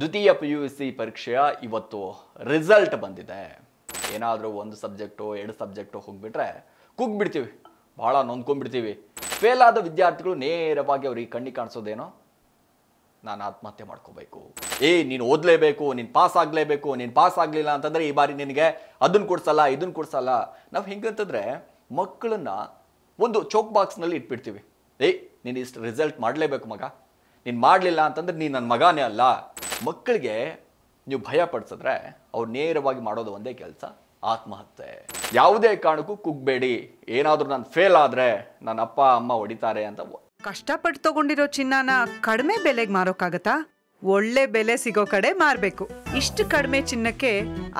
ದ್ವಿತೀಯ P U C ಪರೀಕ್ಷೆಯ ಇವತ್ತು ರಿಸಲ್ಟ್ ಬಂದಿದೆ ಏನಾದರೂ ಒಂದು ಸಬ್ಜೆಕ್ಟು ಎರಡು ಸಬ್ಜೆಕ್ಟು ಹೋಗಿಬಿಟ್ರೆ ಕುಗ್ಬಿಡ್ತೀವಿ ಭಾಳ ನೊಂದ್ಕೊಂಡ್ಬಿಡ್ತೀವಿ ಫೇಲ್ ಆದ ವಿದ್ಯಾರ್ಥಿಗಳು ನೇರವಾಗಿ ಅವ್ರಿಗೆ ಕಣ್ಣಿ ಕಾಣಿಸೋದೇನೋ ನಾನು ಆತ್ಮಹತ್ಯೆ ಮಾಡ್ಕೋಬೇಕು ಏ ನೀನು ಓದಲೇಬೇಕು ನೀನು ಪಾಸ್ ಆಗಲೇಬೇಕು ನೀನು ಪಾಸ್ ಆಗಲಿಲ್ಲ ಅಂತಂದರೆ ಈ ಬಾರಿ ನಿನಗೆ ಅದನ್ನು ಕೊಡ್ಸಲ್ಲ ಇದನ್ನು ಕೊಡ್ಸಲ್ಲ ನಾವು ಹೆಂಗಂತಂದರೆ ಮಕ್ಕಳನ್ನು ಒಂದು ಚೋಕ್ ಬಾಕ್ಸ್ನಲ್ಲಿ ಇಟ್ಬಿಡ್ತೀವಿ ಏಯ್ ನೀನು ಇಷ್ಟು ರಿಸಲ್ಟ್ ಮಾಡಲೇಬೇಕು ಮಗ ನೀನು ಮಾಡಲಿಲ್ಲ ಅಂತಂದರೆ ನೀನು ನನ್ನ ಮಗನೇ ಅಲ್ಲ ಮಕ್ಕಳಿಗೆ ನೀವು ಭಯ ಪಡಿಸಿದ್ರೆ ಅವ್ರು ನೇರವಾಗಿ ಮಾಡೋದು ಒಂದೇ ಕೆಲಸ ಆತ್ಮಹತ್ಯೆ ಯಾವುದೇ ಕಾರಣಕ್ಕೂ ಕುಗ್ಬೇಡಿ ಏನಾದರೂ ನಾನು ಫೇಲ್ ಆದರೆ ನನ್ನ ಅಪ್ಪ ಅಮ್ಮ ಹೊಡಿತಾರೆ ಅಂತ ಕಷ್ಟಪಟ್ಟು ತಗೊಂಡಿರೋ ಚಿನ್ನನ ಕಡಿಮೆ ಬೆಲೆಗೆ ಮಾರೋಕ್ಕಾಗತ್ತಾ ಒಳ್ಳೆ ಬೆಲೆ ಸಿಗೋ ಕಡೆ ಮಾರಬೇಕು ಇಷ್ಟು ಕಡಿಮೆ ಚಿನ್ನಕ್ಕೆ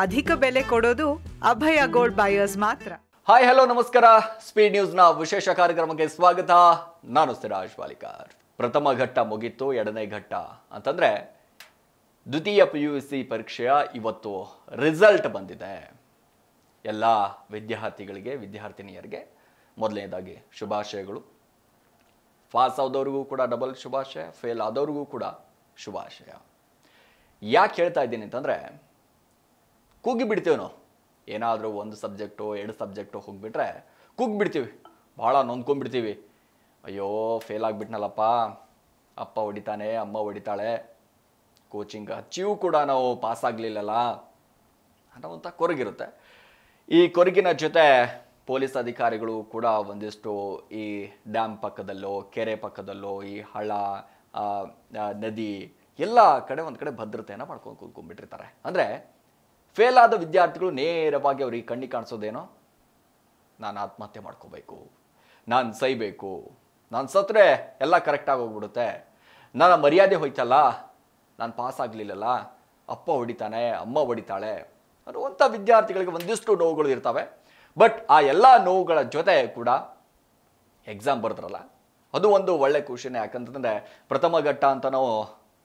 ಅಧಿಕ ಬೆಲೆ ಕೊಡೋದು ಅಭಯ ಗೋಲ್ಡ್ ಬಾಯರ್ಸ್ ಮಾತ್ರ ಹಾಯ್ ಹಲೋ ನಮಸ್ಕಾರ ಸ್ಪೀಡ್ ನ್ಯೂಸ್ನ ವಿಶೇಷ ಕಾರ್ಯಕ್ರಮಕ್ಕೆ ಸ್ವಾಗತ ನಾನು ಸಿರಾಜ್ ಆಶ್ವಾಲಿಕಾರ್ ಪ್ರಥಮ ಘಟ್ಟ ಮುಗೀತು ಎರಡನೇ ಘಟ್ಟ ಅಂತಂದ್ರೆ ದ್ವಿತೀಯ ಪಿ ಯು ಸಿ ಪರೀಕ್ಷೆಯ ಇವತ್ತು ರಿಸಲ್ಟ್ ಬಂದಿದೆ ಎಲ್ಲ ವಿದ್ಯಾರ್ಥಿಗಳಿಗೆ ವಿದ್ಯಾರ್ಥಿನಿಯರಿಗೆ ಮೊದಲನೇದಾಗಿ ಶುಭಾಶಯಗಳು ಪಾಸ್ ಆದವ್ರಿಗೂ ಕೂಡ ಡಬಲ್ ಶುಭಾಶಯ ಫೇಲ್ ಆದವ್ರಿಗೂ ಕೂಡ ಶುಭಾಶಯ ಯಾಕೆ ಹೇಳ್ತಾ ಇದ್ದೀನಿ ಅಂತಂದರೆ ಕುಗ್ಗಿ ನಾವು ಏನಾದರೂ ಒಂದು ಸಬ್ಜೆಕ್ಟು ಎರಡು ಸಬ್ಜೆಕ್ಟು ಹೋಗಿಬಿಟ್ರೆ ಕುಗ್ಗಿಬಿಡ್ತೀವಿ ಭಾಳ ನೊಂದ್ಕೊಂಡ್ಬಿಡ್ತೀವಿ ಅಯ್ಯೋ ಫೇಲ್ ಆಗಿಬಿಟ್ನಲ್ಲಪ್ಪ ಅಪ್ಪ ಹೊಡಿತಾನೆ ಅಮ್ಮ ಹೊಡಿತಾಳೆ ಕೋಚಿಂಗ್ ಅಚೀವ್ ಕೂಡ ನಾವು ಪಾಸ್ ಆಗಲಿಲ್ಲಲ್ಲ ಅನ್ನೋವಂಥ ಕೊರಗಿರುತ್ತೆ ಈ ಕೊರಗಿನ ಜೊತೆ ಪೊಲೀಸ್ ಅಧಿಕಾರಿಗಳು ಕೂಡ ಒಂದಿಷ್ಟು ಈ ಡ್ಯಾಮ್ ಪಕ್ಕದಲ್ಲೋ ಕೆರೆ ಪಕ್ಕದಲ್ಲೋ ಈ ಹಳ್ಳ ನದಿ ಎಲ್ಲ ಕಡೆ ಒಂದು ಕಡೆ ಭದ್ರತೆಯನ್ನು ಮಾಡ್ಕೊಂಡು ಕೂತ್ಕೊಂಡ್ಬಿಟ್ಟಿರ್ತಾರೆ ಅಂದರೆ ಫೇಲ್ ಆದ ವಿದ್ಯಾರ್ಥಿಗಳು ನೇರವಾಗಿ ಅವ್ರಿಗೆ ಕಣ್ಣಿ ಕಾಣಿಸೋದೇನೋ ನಾನು ಆತ್ಮಹತ್ಯೆ ಮಾಡ್ಕೋಬೇಕು ನಾನು ಸೈಬೇಕು ನಾನು ಸತ್ತರೆ ಎಲ್ಲ ಕರೆಕ್ಟಾಗಿ ಹೋಗ್ಬಿಡುತ್ತೆ ನಾನು ಮರ್ಯಾದೆ ಹೋಯ್ತಲ್ಲ ನಾನು ಪಾಸ್ ಆಗಲಿಲ್ಲಲ್ಲ ಅಪ್ಪ ಹೊಡಿತಾನೆ ಅಮ್ಮ ಹೊಡಿತಾಳೆ ಅನ್ನುವಂಥ ವಿದ್ಯಾರ್ಥಿಗಳಿಗೆ ಒಂದಿಷ್ಟು ನೋವುಗಳು ಇರ್ತವೆ ಬಟ್ ಆ ಎಲ್ಲ ನೋವುಗಳ ಜೊತೆ ಕೂಡ ಎಕ್ಸಾಮ್ ಬರೆದ್ರಲ್ಲ ಅದು ಒಂದು ಒಳ್ಳೆ ಖುಷಿನೇ ಯಾಕಂತಂದರೆ ಪ್ರಥಮ ಘಟ್ಟ ಅಂತ ನಾವು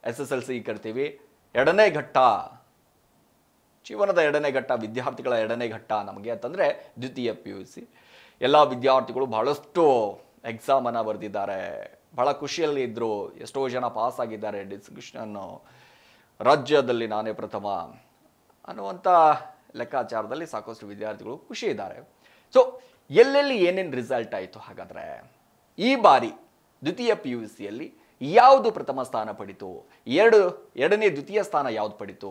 ಎಸ್ ಎಸ್ ಎಲ್ ಸಿ ಕರಿತೀವಿ ಎರಡನೇ ಘಟ್ಟ ಜೀವನದ ಎರಡನೇ ಘಟ್ಟ ವಿದ್ಯಾರ್ಥಿಗಳ ಎರಡನೇ ಘಟ್ಟ ನಮಗೆ ಅಂತಂದರೆ ದ್ವಿತೀಯ ಪಿ ಯು ಸಿ ಎಲ್ಲ ವಿದ್ಯಾರ್ಥಿಗಳು ಬಹಳಷ್ಟು ಎಕ್ಸಾಮನ್ನು ಬರೆದಿದ್ದಾರೆ ಭಾಳ ಖುಷಿಯಲ್ಲಿ ಇದ್ದರು ಎಷ್ಟೋ ಜನ ಪಾಸ್ ಆಗಿದ್ದಾರೆ ಡಿಸ್ಕ್ರಿಪ್ಷನ್ ರಾಜ್ಯದಲ್ಲಿ ನಾನೇ ಪ್ರಥಮ ಅನ್ನುವಂಥ ಲೆಕ್ಕಾಚಾರದಲ್ಲಿ ಸಾಕಷ್ಟು ವಿದ್ಯಾರ್ಥಿಗಳು ಖುಷಿ ಇದ್ದಾರೆ ಸೊ ಎಲ್ಲೆಲ್ಲಿ ಏನೇನು ರಿಸಲ್ಟ್ ಆಯಿತು ಹಾಗಾದರೆ ಈ ಬಾರಿ ದ್ವಿತೀಯ ಪಿ ಯು ಸಿಯಲ್ಲಿ ಯಾವುದು ಪ್ರಥಮ ಸ್ಥಾನ ಪಡಿತು ಎರಡು ಎರಡನೇ ದ್ವಿತೀಯ ಸ್ಥಾನ ಯಾವುದು ಪಡಿತು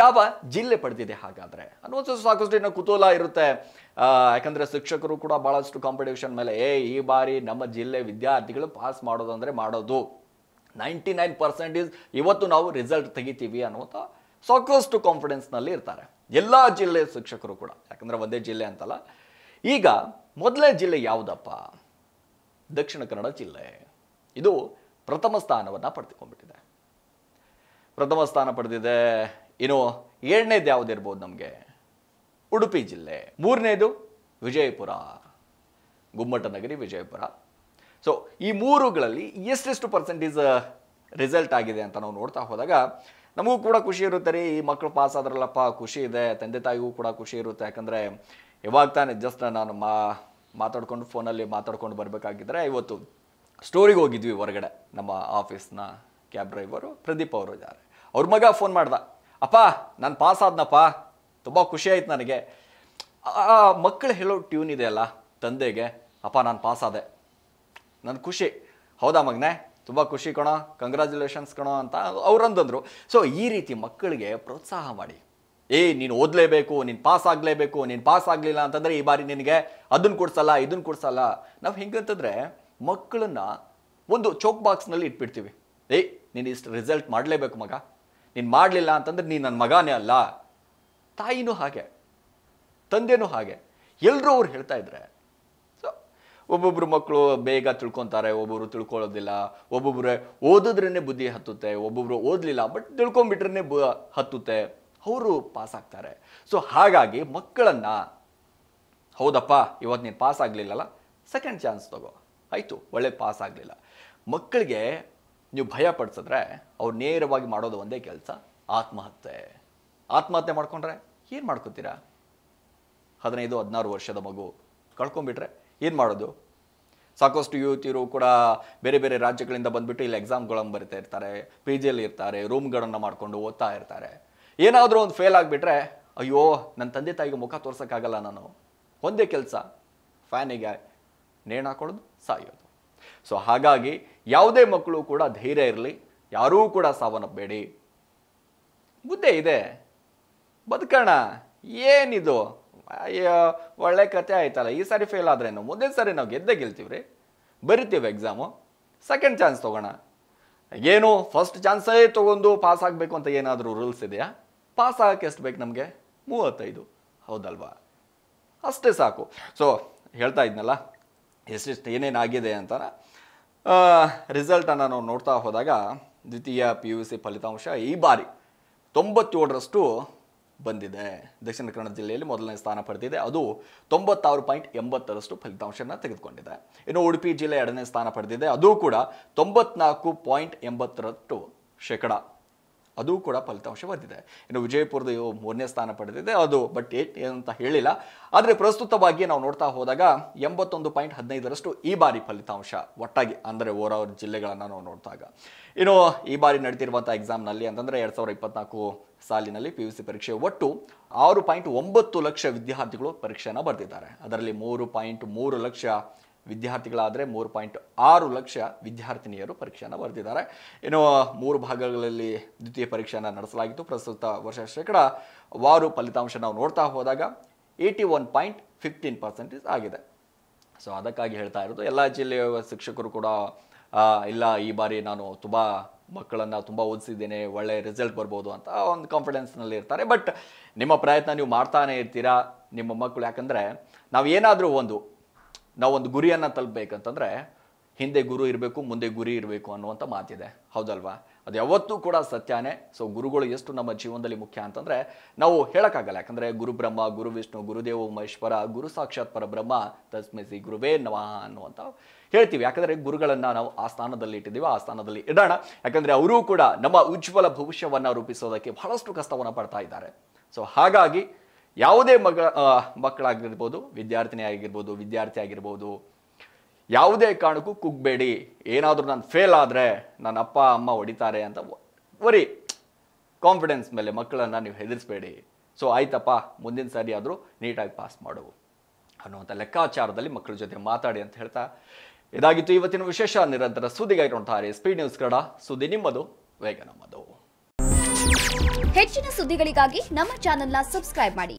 ಯಾವ ಜಿಲ್ಲೆ ಪಡೆದಿದೆ ಹಾಗಾದರೆ ಅನ್ನೋದು ಸಾಕಷ್ಟು ಇನ್ನು ಕುತೂಹಲ ಇರುತ್ತೆ ಯಾಕಂದರೆ ಶಿಕ್ಷಕರು ಕೂಡ ಭಾಳಷ್ಟು ಕಾಂಪಿಟೇಷನ್ ಮೇಲೆ ಏ ಈ ಬಾರಿ ನಮ್ಮ ಜಿಲ್ಲೆ ವಿದ್ಯಾರ್ಥಿಗಳು ಪಾಸ್ ಮಾಡೋದು ಅಂದರೆ ಮಾಡೋದು ನೈಂಟಿ ನೈನ್ ಪರ್ಸೆಂಟ್ ಇಸ್ ಇವತ್ತು ನಾವು ರಿಸಲ್ಟ್ ತೆಗಿತೀವಿ ಅನ್ನುವಂಥ ಸಾಕಷ್ಟು ಕಾನ್ಫಿಡೆನ್ಸ್ನಲ್ಲಿ ಇರ್ತಾರೆ ಎಲ್ಲ ಜಿಲ್ಲೆ ಶಿಕ್ಷಕರು ಕೂಡ ಯಾಕಂದರೆ ಒಂದೇ ಜಿಲ್ಲೆ ಅಂತಲ್ಲ ಈಗ ಮೊದಲನೇ ಜಿಲ್ಲೆ ಯಾವುದಪ್ಪ ದಕ್ಷಿಣ ಕನ್ನಡ ಜಿಲ್ಲೆ ಇದು ಪ್ರಥಮ ಸ್ಥಾನವನ್ನು ಪಡೆದುಕೊಂಡ್ಬಿಟ್ಟಿದೆ ಪ್ರಥಮ ಸ್ಥಾನ ಪಡೆದಿದೆ ಇನ್ನು ಏಳನೇದು ಯಾವುದಿರ್ಬೋದು ನಮಗೆ ಉಡುಪಿ ಜಿಲ್ಲೆ ಮೂರನೇದು ವಿಜಯಪುರ ಗುಮ್ಮಟ ವಿಜಯಪುರ ಸೊ ಈ ಮೂರುಗಳಲ್ಲಿ ಎಷ್ಟೆಷ್ಟು ಪರ್ಸೆಂಟೇಜ್ ರಿಸಲ್ಟ್ uh, ಆಗಿದೆ ಅಂತ ನಾವು ನೋಡ್ತಾ ಹೋದಾಗ ನಮಗೂ ಕೂಡ ಖುಷಿ ಇರುತ್ತೆ ರೀ ಈ ಮಕ್ಕಳು ಪಾಸ್ ಆದ್ರಲ್ಲಪ್ಪ ಖುಷಿ ಇದೆ ತಂದೆ ತಾಯಿಗೂ ಕೂಡ ಖುಷಿ ಇರುತ್ತೆ ಯಾಕಂದರೆ ಯಾವಾಗ ತಾನೇ ಜಸ್ಟ್ ನಾನು ಮಾ ಮಾತಾಡ್ಕೊಂಡು ಫೋನಲ್ಲಿ ಮಾತಾಡ್ಕೊಂಡು ಬರಬೇಕಾಗಿದ್ದರೆ ಇವತ್ತು ಸ್ಟೋರಿಗೆ ಹೋಗಿದ್ವಿ ಹೊರಗಡೆ ನಮ್ಮ ಆಫೀಸ್ನ ಕ್ಯಾಬ್ ಡ್ರೈವರು ಪ್ರದೀಪ್ ಅವರು ಇದ್ದಾರೆ ಅವ್ರ ಮಗ ಫೋನ್ ಮಾಡ್ದ ಅಪ್ಪ ನಾನು ಪಾಸ್ ಆದ್ನಪ್ಪ ತುಂಬ ಖುಷಿ ಆಯ್ತು ನನಗೆ ಮಕ್ಕಳು ಹೇಳೋ ಟ್ಯೂನ್ ಇದೆ ಅಲ್ಲ ತಂದೆಗೆ ಅಪ್ಪ ನಾನು ಪಾಸ್ ಆದೆ ನನ್ನ ಖುಷಿ ಹೌದಾ ಮಗನೇ ತುಂಬ ಖುಷಿ ಕಣೋ ಕಂಗ್ರ್ಯಾಚುಲೇಷನ್ಸ್ ಕಣೋ ಅಂತ ಅವ್ರಂದಂದರು ಸೊ ಈ ರೀತಿ ಮಕ್ಕಳಿಗೆ ಪ್ರೋತ್ಸಾಹ ಮಾಡಿ ಏ ನೀನು ಓದಲೇಬೇಕು ನೀನು ಪಾಸ್ ಆಗಲೇಬೇಕು ನೀನು ಪಾಸ್ ಆಗಲಿಲ್ಲ ಅಂತಂದರೆ ಈ ಬಾರಿ ನಿನಗೆ ಅದನ್ನು ಕೊಡ್ಸಲ್ಲ ಇದನ್ನು ಕೊಡ್ಸಲ್ಲ ನಾವು ಹೆಂಗಂತಂದರೆ ಮಕ್ಕಳನ್ನು ಒಂದು ಚೋಕ್ ಬಾಕ್ಸ್ನಲ್ಲಿ ಇಟ್ಬಿಡ್ತೀವಿ ಏಯ್ ನೀನು ಇಷ್ಟು ರಿಸಲ್ಟ್ ಮಾಡಲೇಬೇಕು ಮಗ ನೀನು ಮಾಡಲಿಲ್ಲ ಅಂತಂದ್ರೆ ನೀನು ನನ್ನ ಮಗನೇ ಅಲ್ಲ ತಾಯಿನೂ ಹಾಗೆ ತಂದೆಯೂ ಹಾಗೆ ಎಲ್ಲರೂ ಅವ್ರು ಹೇಳ್ತಾ ಇದ್ದರೆ ಸೊ ಒಬ್ಬೊಬ್ಬರು ಮಕ್ಕಳು ಬೇಗ ತಿಳ್ಕೊತಾರೆ ಒಬ್ಬೊಬ್ರು ತಿಳ್ಕೊಳ್ಳೋದಿಲ್ಲ ಒಬ್ಬೊಬ್ಬರೇ ಓದಿದ್ರೇ ಬುದ್ಧಿ ಹತ್ತುತ್ತೆ ಒಬ್ಬೊಬ್ರು ಓದಲಿಲ್ಲ ಬಟ್ ತಿಳ್ಕೊಂಬಿಟ್ರೇ ಬು ಹತ್ತುತ್ತೆ ಅವರು ಪಾಸ್ ಆಗ್ತಾರೆ ಸೊ ಹಾಗಾಗಿ ಮಕ್ಕಳನ್ನು ಹೌದಪ್ಪ ಇವತ್ತು ನೀನು ಪಾಸ್ ಆಗಲಿಲ್ಲಲ್ಲ ಸೆಕೆಂಡ್ ಚಾನ್ಸ್ ತಗೋ ಆಯಿತು ಒಳ್ಳೆ ಪಾಸ್ ಆಗಲಿಲ್ಲ ಮಕ್ಕಳಿಗೆ ನೀವು ಭಯ ಪಡಿಸಿದ್ರೆ ಅವ್ರು ನೇರವಾಗಿ ಮಾಡೋದು ಒಂದೇ ಕೆಲಸ ಆತ್ಮಹತ್ಯೆ ಆತ್ಮಹತ್ಯೆ ಮಾಡ್ಕೊಂಡ್ರೆ ಏನು ಮಾಡ್ಕೋತೀರಾ ಹದಿನೈದು ಹದಿನಾರು ವರ್ಷದ ಮಗು ಕಳ್ಕೊಂಬಿಟ್ರೆ ಏನು ಮಾಡೋದು ಸಾಕಷ್ಟು ಯುವತಿಯರು ಕೂಡ ಬೇರೆ ಬೇರೆ ರಾಜ್ಯಗಳಿಂದ ಬಂದುಬಿಟ್ಟು ಇಲ್ಲಿ ಎಕ್ಸಾಮ್ಗಳನ್ನು ಬರಿತಾ ಇರ್ತಾರೆ ಪಿ ಜಿಯಲ್ಲಿ ಇರ್ತಾರೆ ರೂಮ್ಗಳನ್ನು ಮಾಡಿಕೊಂಡು ಓದ್ತಾ ಇರ್ತಾರೆ ಏನಾದರೂ ಒಂದು ಫೇಲ್ ಆಗಿಬಿಟ್ರೆ ಅಯ್ಯೋ ನನ್ನ ತಂದೆ ತಾಯಿಗೆ ಮುಖ ತೋರ್ಸೋಕ್ಕಾಗಲ್ಲ ನಾನು ಒಂದೇ ಕೆಲಸ ಫ್ಯಾನಿಗೆ ನೇಣು ಹಾಕೊಳ್ಳೋದು ಸಾಯೋದು ಸೊ ಹಾಗಾಗಿ ಯಾವುದೇ ಮಕ್ಕಳು ಕೂಡ ಧೈರ್ಯ ಇರಲಿ ಯಾರೂ ಕೂಡ ಸಾವನ್ನಪ್ಪಬೇಡಿ ಬುದ್ಧಿ ಇದೆ ಬದುಕೋಣ ಏನಿದು ಒಳ್ಳೆ ಕತೆ ಆಯ್ತಲ್ಲ ಈ ಸಾರಿ ಫೇಲ್ ಆದ್ರೇನು ಮುಂದಿನ ಸಾರಿ ನಾವು ಗೆದ್ದೇ ಗೆಲ್ತೀವಿ ರೀ ಬರಿತೀವಿ ಎಕ್ಸಾಮು ಸೆಕೆಂಡ್ ಚಾನ್ಸ್ ತೊಗೋಣ ಏನು ಫಸ್ಟ್ ಚಾನ್ಸೇ ತೊಗೊಂಡು ಪಾಸ್ ಆಗಬೇಕು ಅಂತ ಏನಾದರೂ ರೂಲ್ಸ್ ಇದೆಯಾ ಪಾಸ್ ಆಗಕ್ಕೆ ಎಷ್ಟು ಬೇಕು ನಮಗೆ ಮೂವತ್ತೈದು ಹೌದಲ್ವಾ ಅಷ್ಟೇ ಸಾಕು ಸೊ ಹೇಳ್ತಾ ಇದ್ನಲ್ಲ ಎಷ್ಟೆಷ್ಟು ಏನೇನಾಗಿದೆ ಅಂತ ರಿಸಲ್ಟನ್ನು ನಾವು ನೋಡ್ತಾ ಹೋದಾಗ ದ್ವಿತೀಯ ಪಿ ಯು ಸಿ ಫಲಿತಾಂಶ ಈ ಬಾರಿ ತೊಂಬತ್ತೇಳರಷ್ಟು ಬಂದಿದೆ ದಕ್ಷಿಣ ಕನ್ನಡ ಜಿಲ್ಲೆಯಲ್ಲಿ ಮೊದಲನೇ ಸ್ಥಾನ ಪಡೆದಿದೆ ಅದು ತೊಂಬತ್ತಾರು ಪಾಯಿಂಟ್ ಎಂಬತ್ತರಷ್ಟು ಫಲಿತಾಂಶನ ತೆಗೆದುಕೊಂಡಿದೆ ಇನ್ನು ಉಡುಪಿ ಜಿಲ್ಲೆ ಎರಡನೇ ಸ್ಥಾನ ಪಡೆದಿದೆ ಅದು ಕೂಡ ತೊಂಬತ್ನಾಲ್ಕು ಪಾಯಿಂಟ್ ಎಂಬತ್ತರಷ್ಟು ಶೇಕಡ ಅದು ಕೂಡ ಫಲಿತಾಂಶ ಬಂದಿದೆ ಇನ್ನು ವಿಜಯಪುರದ ಮೂರನೇ ಸ್ಥಾನ ಪಡೆದಿದೆ ಅದು ಬಟ್ ಏಟ್ ಏನಂತ ಹೇಳಿಲ್ಲ ಆದರೆ ಪ್ರಸ್ತುತವಾಗಿ ನಾವು ನೋಡ್ತಾ ಹೋದಾಗ ಎಂಬತ್ತೊಂದು ಪಾಯಿಂಟ್ ಹದಿನೈದರಷ್ಟು ಈ ಬಾರಿ ಫಲಿತಾಂಶ ಒಟ್ಟಾಗಿ ಅಂದರೆ ಓರಾವರ್ ಜಿಲ್ಲೆಗಳನ್ನು ನಾವು ನೋಡಿದಾಗ ಇನ್ನು ಈ ಬಾರಿ ನಡೆದಿರುವಂಥ ಎಕ್ಸಾಮ್ನಲ್ಲಿ ಅಂತಂದರೆ ಎರಡು ಸಾವಿರದ ಇಪ್ಪತ್ನಾಲ್ಕು ಸಾಲಿನಲ್ಲಿ ಪಿ ಯು ಸಿ ಪರೀಕ್ಷೆ ಒಟ್ಟು ಆರು ಪಾಯಿಂಟ್ ಒಂಬತ್ತು ಲಕ್ಷ ವಿದ್ಯಾರ್ಥಿಗಳು ಪರೀಕ್ಷೆಯನ್ನು ಬರೆದಿದ್ದಾರೆ ಅದರಲ್ಲಿ ಮೂರು ಪಾಯಿಂಟ್ ಮೂರು ಲಕ್ಷ ವಿದ್ಯಾರ್ಥಿಗಳಾದರೆ ಮೂರು ಪಾಯಿಂಟ್ ಆರು ಲಕ್ಷ ವಿದ್ಯಾರ್ಥಿನಿಯರು ಪರೀಕ್ಷೆಯನ್ನು ಬರೆದಿದ್ದಾರೆ ಇನ್ನು ಮೂರು ಭಾಗಗಳಲ್ಲಿ ದ್ವಿತೀಯ ಪರೀಕ್ಷೆಯನ್ನು ನಡೆಸಲಾಗಿತ್ತು ಪ್ರಸ್ತುತ ವರ್ಷ ಶೇಕಡ ವಾರು ಫಲಿತಾಂಶ ನಾವು ನೋಡ್ತಾ ಹೋದಾಗ eighty one point fifteen percentage ಆಗಿದೆ ಸೊ ಅದಕ್ಕಾಗಿ ಹೇಳ್ತಾ ಇರೋದು ಎಲ್ಲ ಜಿಲ್ಲೆಯ ಶಿಕ್ಷಕರು ಕೂಡ ಇಲ್ಲ ಈ ಬಾರಿ ನಾನು ತುಂಬ ಮಕ್ಕಳನ್ನು ತುಂಬ ಓದಿಸಿದ್ದೇನೆ ಒಳ್ಳೆಯ ರಿಸಲ್ಟ್ ಬರ್ಬೋದು ಅಂತ ಒಂದು ಕಾನ್ಫಿಡೆನ್ಸ್ನಲ್ಲಿ ಇರ್ತಾರೆ ಬಟ್ ನಿಮ್ಮ ಪ್ರಯತ್ನ ನೀವು ಮಾಡ್ತಾನೆ ಇರ್ತೀರಾ ನಿಮ್ಮ ಮಕ್ಕಳು ಯಾಕಂದರೆ ನಾವು ಏನಾದರೂ ಒಂದು ನಾವೊಂದು ಗುರಿಯನ್ನು ತಲುಪಬೇಕಂತಂದರೆ ಹಿಂದೆ ಗುರು ಇರಬೇಕು ಮುಂದೆ ಗುರಿ ಇರಬೇಕು ಅನ್ನುವಂಥ ಮಾತಿದೆ ಹೌದಲ್ವಾ ಅದು ಯಾವತ್ತೂ ಕೂಡ ಸತ್ಯನೇ ಸೊ ಗುರುಗಳು ಎಷ್ಟು ನಮ್ಮ ಜೀವನದಲ್ಲಿ ಮುಖ್ಯ ಅಂತಂದರೆ ನಾವು ಹೇಳೋಕ್ಕಾಗಲ್ಲ ಯಾಕಂದರೆ ಗುರು ಬ್ರಹ್ಮ ಗುರು ವಿಷ್ಣು ಗುರುದೇವ ಮಹೇಶ್ವರ ಗುರು ಸಾಕ್ಷಾತ್ ಪರಬ್ರಹ್ಮ ತಸ್ಮಿಸಿ ಗುರುವೇ ನಮಃ ಅನ್ನುವಂಥ ಹೇಳ್ತೀವಿ ಯಾಕಂದರೆ ಗುರುಗಳನ್ನು ನಾವು ಆ ಸ್ಥಾನದಲ್ಲಿ ಇಟ್ಟಿದ್ದೀವಿ ಆ ಸ್ಥಾನದಲ್ಲಿ ಇಡೋಣ ಯಾಕಂದರೆ ಅವರೂ ಕೂಡ ನಮ್ಮ ಉಜ್ವಲ ಭವಿಷ್ಯವನ್ನು ರೂಪಿಸೋದಕ್ಕೆ ಬಹಳಷ್ಟು ಕಷ್ಟವನ್ನು ಪಡ್ತಾ ಇದ್ದಾರೆ ಸೊ ಹಾಗಾಗಿ ಯಾವುದೇ ಮಗ ಮಕ್ಕಳಾಗಿರ್ಬೋದು ವಿದ್ಯಾರ್ಥಿನಿ ಆಗಿರ್ಬೋದು ವಿದ್ಯಾರ್ಥಿ ಆಗಿರ್ಬೋದು ಯಾವುದೇ ಕಾರಣಕ್ಕೂ ಕುಗ್ಬೇಡಿ ಏನಾದರೂ ನಾನು ಫೇಲ್ ಆದರೆ ನನ್ನ ಅಪ್ಪ ಅಮ್ಮ ಹೊಡಿತಾರೆ ಅಂತ ವರಿ ಕಾನ್ಫಿಡೆನ್ಸ್ ಮೇಲೆ ಮಕ್ಕಳನ್ನು ನೀವು ಹೆದರಿಸ್ಬೇಡಿ ಸೊ ಆಯ್ತಪ್ಪ ಮುಂದಿನ ಸಾರಿ ಆದರೂ ನೀಟಾಗಿ ಪಾಸ್ ಮಾಡು ಅನ್ನುವಂಥ ಲೆಕ್ಕಾಚಾರದಲ್ಲಿ ಮಕ್ಕಳ ಜೊತೆ ಮಾತಾಡಿ ಅಂತ ಹೇಳ್ತಾ ಇದಾಗಿತ್ತು ಇವತ್ತಿನ ವಿಶೇಷ ನಿರಂತರ ಸುದ್ದಿಗಾಗಿ ನೋಡ್ತಾರೆ ಸ್ಪೀಡ್ ನ್ಯೂಸ್ ಕನ್ನಡ ಸುದ್ದಿ ನಿಮ್ಮದು ವೇಗ ನಮ್ಮದು ಹೆಚ್ಚಿನ ಸುದ್ದಿಗಳಿಗಾಗಿ ನಮ್ಮ ಚಾನೆಲ್ನ ಸಬ್ಸ್ಕ್ರೈಬ್ ಮಾಡಿ